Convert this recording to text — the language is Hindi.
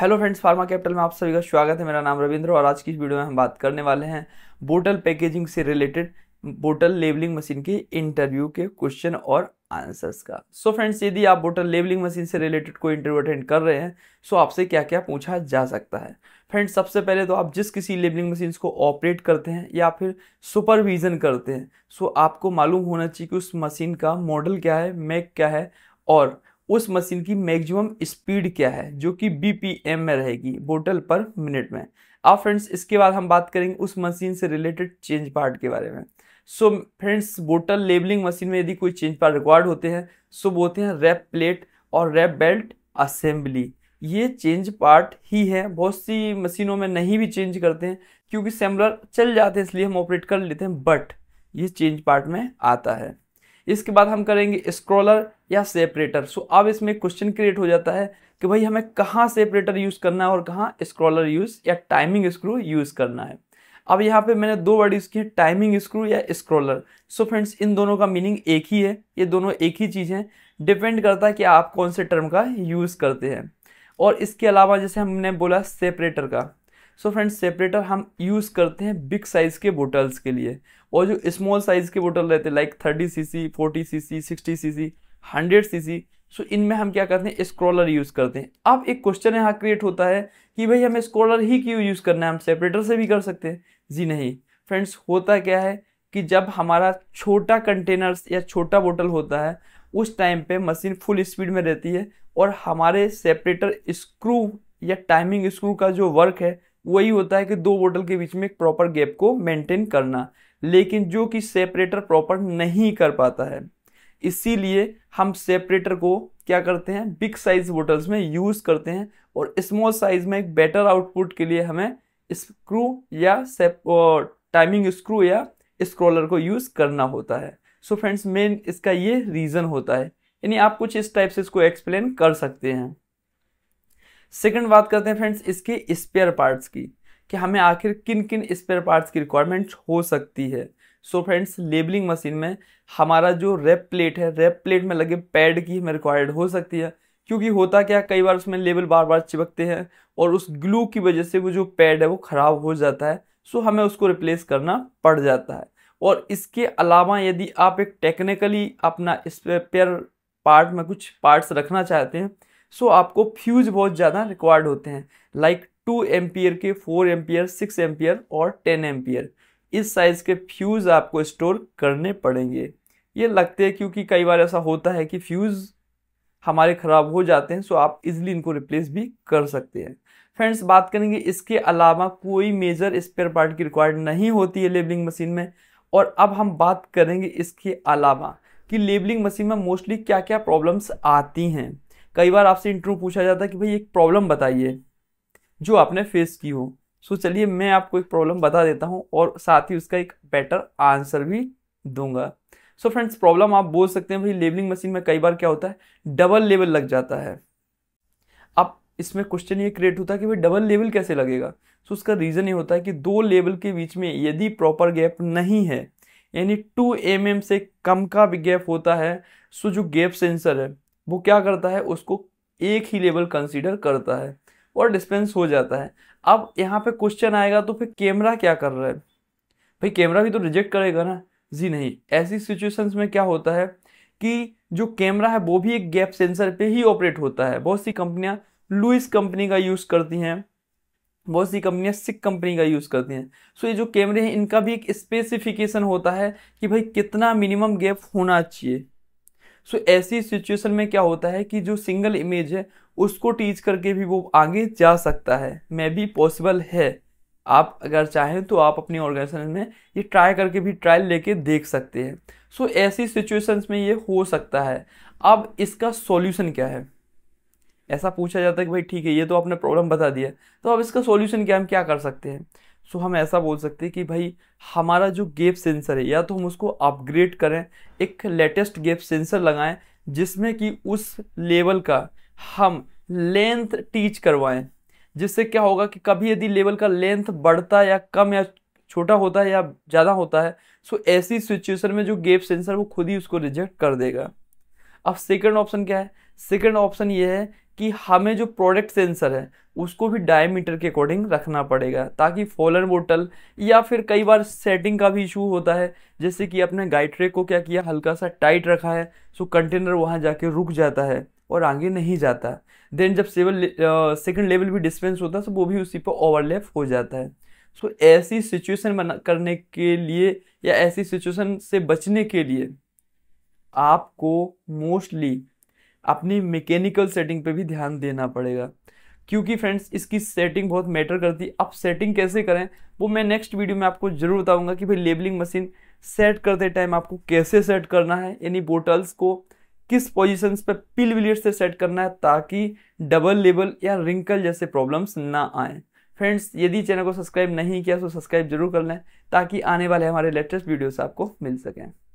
हेलो फ्रेंड्स फार्मा कैपिटल में आप सभी का स्वागत है मेरा नाम रविंद्र और आज की इस वीडियो में हम बात करने वाले हैं बोटल पैकेजिंग से रिलेटेड बोटल लेबलिंग मशीन के इंटरव्यू के क्वेश्चन और आंसर्स का सो so फ्रेंड्स यदि आप बोटल लेबलिंग मशीन से रिलेटेड कोई इंटरव्यू अटेंड कर रहे हैं सो so आपसे क्या क्या पूछा जा सकता है फ्रेंड्स सबसे पहले तो आप जिस किसी लेबलिंग मशीन को ऑपरेट करते हैं या फिर सुपरविजन करते हैं सो so आपको मालूम होना चाहिए कि उस मशीन का मॉडल क्या है मेक क्या है और उस मशीन की मैक्सिमम स्पीड क्या है जो कि बीपीएम में रहेगी बोटल पर मिनट में अब फ्रेंड्स इसके बाद हम बात करेंगे उस मशीन से रिलेटेड चेंज पार्ट के बारे में so friends bottle labelling machine में यदि कोई चेंज पार्ट रिक्वायर्ड होते हैं सो वो होते हैं रैप प्लेट और रैप बेल्ट असेंबली ये चेंज पार्ट ही है बहुत सी मशीनों में नहीं भी चेंज करते हैं क्योंकि सेम्बलर चल जाते हैं इसलिए हम ऑपरेट कर लेते हैं बट ये चेंज पार्ट में आता है इसके बाद हम करेंगे स्क्रॉलर या सेपरेटर सो अब इसमें क्वेश्चन क्रिएट हो जाता है कि भाई हमें कहाँ सेपरेटर यूज़ करना है और कहाँ स्क्रॉलर यूज़ या टाइमिंग स्क्रू यूज़ करना है अब यहाँ पे मैंने दो वर्ड यूज़ किए टाइमिंग स्क्रू या स्क्रॉलर सो फ्रेंड्स इन दोनों का मीनिंग एक ही है ये दोनों एक ही चीज़ है डिपेंड करता है कि आप कौन से टर्म का यूज़ करते हैं और इसके अलावा जैसे हमने बोला सेपरेटर का सो फ्रेंड्स सेपरेटर हम यूज़ करते हैं बिग साइज़ के बोटल्स के लिए और जो स्मॉल साइज़ के बोटल रहते हैं like thirty C C forty C C sixty C C hundred C C so इनमें हम क्या करते हैं स्क्रॉलर यूज़ करते हैं अब एक क्वेश्चन यहाँ क्रिएट होता है कि भाई हमें स्क्रॉलर ही क्यों यूज़ करना है हम सेपरेटर से भी कर सकते हैं जी नहीं फ्रेंड्स होता क्या है कि जब हमारा छोटा कंटेनर्स या छोटा बोटल होता है उस टाइम पे मशीन फुल स्पीड में रहती है और हमारे सेपरेटर स्क्रू या टाइमिंग स्क्रू का जो वर्क है वही होता है कि दो बोतल के बीच में एक प्रॉपर गैप को मेंटेन करना लेकिन जो कि सेपरेटर प्रॉपर नहीं कर पाता है इसीलिए हम सेपरेटर को क्या करते हैं बिग साइज बोटल्स में यूज़ करते हैं और स्मॉल साइज में एक बेटर आउटपुट के लिए हमें स्क्रू या टाइमिंग स्क्रू या स्क्रॉलर को यूज़ करना होता है सो फ्रेंड्स मेन इसका ये रीज़न होता है यानी आप कुछ इस टाइप से इसको एक्सप्लेन कर सकते हैं सेकंड बात करते हैं फ्रेंड्स इसके स्पेयर पार्ट्स की कि हमें आखिर किन किन स्पेयर पार्ट्स की रिक्वायरमेंट हो सकती है सो फ्रेंड्स लेबलिंग मशीन में हमारा जो रेप प्लेट है रेप प्लेट में लगे पैड की हमें रिक्वायर्ड हो सकती है क्योंकि होता क्या कई बार उसमें लेबल बार बार चिपकते हैं और उस ग्लू की वजह से वो जो पैड है वो ख़राब हो जाता है सो हमें उसको रिप्लेस करना पड़ जाता है और इसके अलावा यदि आप एक टेक्निकली अपना स्पेयर पार्ट में कुछ पार्ट्स रखना चाहते हैं सो आपको फ्यूज बहुत ज़्यादा रिक्वायर्ड होते हैं लाइक टू एम्पियर के फोर एम्पियर सिक्स एम्पियर और टेन एम्पियर इस साइज़ के फ्यूज़ आपको स्टोर करने पड़ेंगे ये लगते हैं क्योंकि कई बार ऐसा होता है कि फ्यूज़ हमारे ख़राब हो जाते हैं सो आप इजिली इनको रिप्लेस भी कर सकते हैं फ्रेंड्स बात करेंगे इसके अलावा कोई मेजर स्पेयर पार्ट की रिक्वायर्ड नहीं होती है लेबलिंग मशीन में और अब हम बात करेंगे इसके अलावा कि लेबलिंग मशीन में मोस्टली क्या क्या प्रॉब्लम्स आती हैं कई बार आपसे इंटरव्यू पूछा जाता है कि भाई एक प्रॉब्लम बताइए जो आपने फेस की हो सो चलिए मैं आपको एक प्रॉब्लम बता देता हूँ और साथ ही उसका एक बेटर आंसर भी दूंगा सो फ्रेंड्स प्रॉब्लम आप बोल सकते हैं भाई लेबलिंग मशीन में कई बार क्या होता है डबल लेवल लग जाता है अब इसमें क्वेश्चन ये क्रिएट होता है कि भाई डबल लेवल कैसे लगेगा सो so, उसका रीज़न ये होता है कि दो लेवल के बीच में यदि प्रॉपर गैप नहीं है यानी टू एम से कम का भी गैप होता है सो so जो गैप सेंसर है वो क्या करता है उसको एक ही लेवल कंसीडर करता है और डिस्पेंस हो जाता है अब यहाँ पे क्वेश्चन आएगा तो फिर कैमरा क्या कर रहा है भाई कैमरा भी तो रिजेक्ट करेगा ना जी नहीं ऐसी सिचुएशंस में क्या होता है कि जो कैमरा है वो भी एक गैप सेंसर पे ही ऑपरेट होता है बहुत सी कंपनियाँ लुइस कंपनी का यूज़ करती हैं बहुत सी कंपनियाँ सिक कंपनी का यूज़ करती हैं सो ये जो कैमरे हैं इनका भी एक स्पेसिफिकेशन होता है कि भाई कितना मिनिमम गैप होना चाहिए सो ऐसी सिचुएशन में क्या होता है कि जो सिंगल इमेज है उसको टीच करके भी वो आगे जा सकता है मे भी पॉसिबल है आप अगर चाहें तो आप अपने ऑर्गेनाइजेशन में ये ट्राई करके भी ट्रायल लेके देख सकते हैं सो so, ऐसी सिचुएशंस में ये हो सकता है अब इसका सॉल्यूशन क्या है ऐसा पूछा जाता है कि भाई ठीक है ये तो आपने प्रॉब्लम बता दिया तो अब इसका सॉल्यूशन क्या हम क्या कर सकते हैं सो हम ऐसा बोल सकते हैं कि भाई हमारा जो गेप सेंसर है या तो हम उसको अपग्रेड करें एक लेटेस्ट गेप सेंसर लगाएं जिसमें कि उस लेवल का हम लेंथ टीच करवाएं जिससे क्या होगा कि कभी यदि लेवल का लेंथ बढ़ता या कम या छोटा होता है या ज़्यादा होता है सो ऐसी सिचुएशन में जो गेप सेंसर वो खुद ही उसको रिजेक्ट कर देगा अब सेकेंड ऑप्शन क्या है सेकेंड ऑप्शन ये है कि हमें जो प्रोडक्ट सेंसर है उसको भी डायमीटर के अकॉर्डिंग रखना पड़ेगा ताकि फॉलन बोटल या फिर कई बार सेटिंग का भी इशू होता है जैसे कि अपने गाइट्रे को क्या किया हल्का सा टाइट रखा है सो कंटेनर वहाँ जाके रुक जाता है और आगे नहीं जाता देन जब सेवल सेकेंड लेवल भी डिस्पेंस होता है सो तो वो भी उसी पर ओवरलैप हो जाता है सो ऐसी सिचुएशन बना करने के लिए या ऐसी सिचुएशन से बचने के लिए आपको मोस्टली अपनी मैकेनिकल सेटिंग पे भी ध्यान देना पड़ेगा क्योंकि फ्रेंड्स इसकी सेटिंग बहुत मैटर करती है अब सेटिंग कैसे करें वो मैं नेक्स्ट वीडियो में आपको जरूर बताऊंगा कि भाई लेबलिंग मशीन सेट करते टाइम आपको कैसे सेट करना है यानी बोटल्स को किस पोजिशन पर पिल विलियर से सेट करना है ताकि डबल लेबल या रिंकल जैसे प्रॉब्लम्स ना आए फ्रेंड्स यदि चैनल को सब्सक्राइब नहीं किया तो सब्सक्राइब जरूर कर लें ताकि आने वाले हमारे लेटेस्ट वीडियोस आपको मिल सकें